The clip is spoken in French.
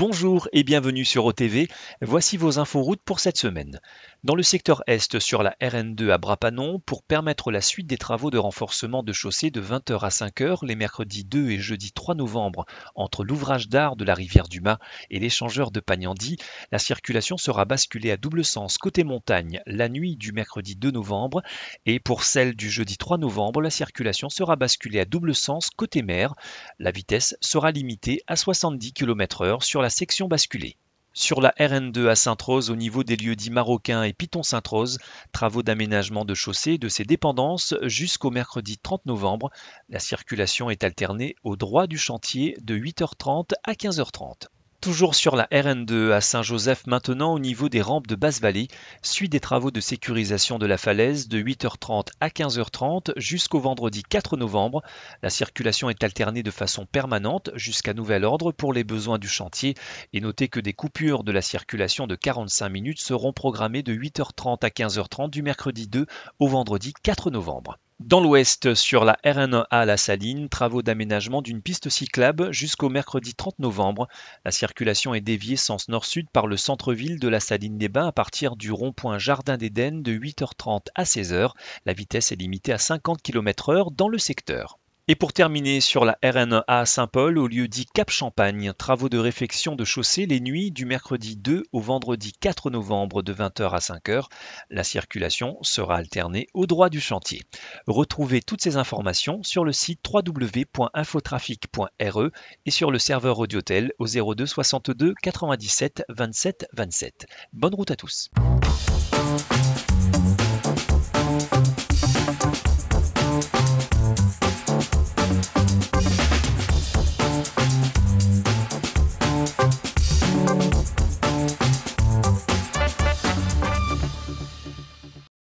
Bonjour et bienvenue sur OTV. Voici vos infos routes pour cette semaine. Dans le secteur Est sur la RN2 à Brapanon, pour permettre la suite des travaux de renforcement de chaussée de 20h à 5h les mercredis 2 et jeudi 3 novembre, entre l'ouvrage d'art de la rivière du Mas et l'échangeur de Pagnandi, la circulation sera basculée à double sens côté montagne la nuit du mercredi 2 novembre et pour celle du jeudi 3 novembre, la circulation sera basculée à double sens côté mer. La vitesse sera limitée à 70 km/h sur la section basculée. Sur la RN2 à saint rose au niveau des lieux-dits marocains et piton saint rose travaux d'aménagement de chaussée de ses dépendances jusqu'au mercredi 30 novembre. La circulation est alternée au droit du chantier de 8h30 à 15h30. Toujours sur la RN2 à Saint-Joseph maintenant au niveau des rampes de Basse-Vallée, suit des travaux de sécurisation de la falaise de 8h30 à 15h30 jusqu'au vendredi 4 novembre. La circulation est alternée de façon permanente jusqu'à nouvel ordre pour les besoins du chantier et notez que des coupures de la circulation de 45 minutes seront programmées de 8h30 à 15h30 du mercredi 2 au vendredi 4 novembre. Dans l'ouest, sur la rn 1 La Saline, travaux d'aménagement d'une piste cyclable jusqu'au mercredi 30 novembre. La circulation est déviée sens nord-sud par le centre-ville de La Saline-des-Bains à partir du rond-point Jardin d'Éden de 8h30 à 16h. La vitesse est limitée à 50 km/h dans le secteur. Et pour terminer sur la RNA Saint-Paul, au lieu dit Cap Champagne, travaux de réfection de chaussée les nuits du mercredi 2 au vendredi 4 novembre de 20h à 5h. La circulation sera alternée au droit du chantier. Retrouvez toutes ces informations sur le site www.infotrafic.re et sur le serveur Audiotel au 02 62 97 27 27. Bonne route à tous.